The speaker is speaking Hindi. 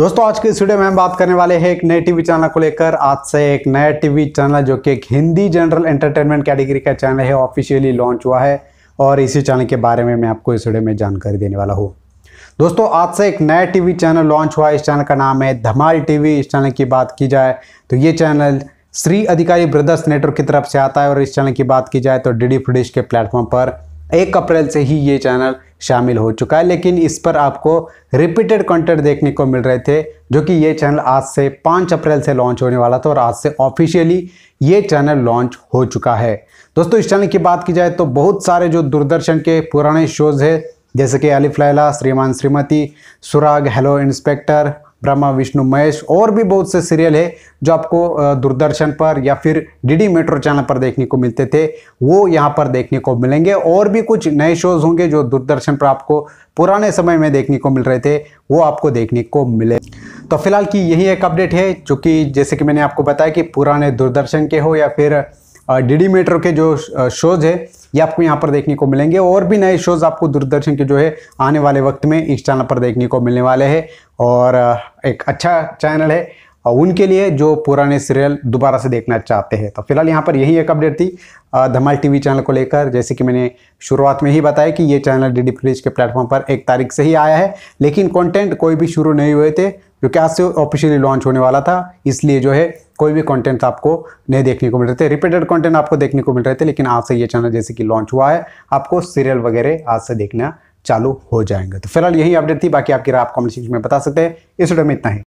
दोस्तों आज के इस वीडियो में हम बात करने वाले हैं एक नए टीवी चैनल को लेकर आज से एक नया टीवी चैनल जो कि एक हिंदी जनरल एंटरटेनमेंट कैटेगरी का चैनल है ऑफिशियली लॉन्च हुआ है और इसी चैनल के बारे में मैं आपको इस वीडियो में जानकारी देने वाला हूँ दोस्तों आज से एक नया टीवी चैनल लॉन्च हुआ है इस चैनल का नाम है धमाल टीवी इस चैनल की बात की जाए तो ये चैनल श्री अधिकारी ब्रदर्स नेटवर्क की तरफ से आता है और इस चैनल की बात की जाए तो डी डी के प्लेटफॉर्म पर एक अप्रैल से ही ये चैनल शामिल हो चुका है लेकिन इस पर आपको रिपीटेड कंटेंट देखने को मिल रहे थे जो कि ये चैनल आज से पाँच अप्रैल से लॉन्च होने वाला था और आज से ऑफिशियली ये चैनल लॉन्च हो चुका है दोस्तों इस चैनल की बात की जाए तो बहुत सारे जो दूरदर्शन के पुराने शोज़ है जैसे कि अलिफ लैला श्रीमान श्रीमती सुराग हेलो इंस्पेक्टर ब्रह्मा विष्णु महेश और भी बहुत से सीरियल है जो आपको दूरदर्शन पर या फिर डीडी मेट्रो चैनल पर देखने को मिलते थे वो यहाँ पर देखने को मिलेंगे और भी कुछ नए शोज़ होंगे जो दूरदर्शन पर आपको पुराने समय में देखने को मिल रहे थे वो आपको देखने को मिले तो फिलहाल की यही एक अपडेट है चूंकि जैसे कि मैंने आपको बताया कि पुराने दूरदर्शन के हो या फिर डी डी मेट्रो के जो शोज़ है ये आपको यहाँ पर देखने को मिलेंगे और भी नए शोज़ आपको दूरदर्शन के जो है आने वाले वक्त में इस चैनल पर देखने को मिलने वाले हैं और एक अच्छा चैनल है और उनके लिए जो पुराने सीरियल दोबारा से देखना चाहते हैं तो फिलहाल यहाँ पर यही एक अपडेट थी धमाल टीवी चैनल को लेकर जैसे कि मैंने शुरुआत में ही बताया कि ये चैनल डी डी फ्रीज के प्लेटफॉर्म पर एक तारीख से ही आया है लेकिन कंटेंट कोई भी शुरू नहीं हुए थे क्योंकि आज से ऑफिशियली लॉन्च होने वाला था इसलिए जो है कोई भी कंटेंट आपको नहीं देखने को मिल रहे थे रिपीटेड कंटेंट आपको देखने को मिल रहे थे लेकिन आज से ये चैनल जैसे कि लॉन्च हुआ है आपको सीरियल वगैरह आज से देखना चालू हो जाएंगे तो फिलहाल यही अपडेट थी बाकी आपकी राय आप कमेंट सेक्शन में बता सकते हैं इस वीडियो में इतना ही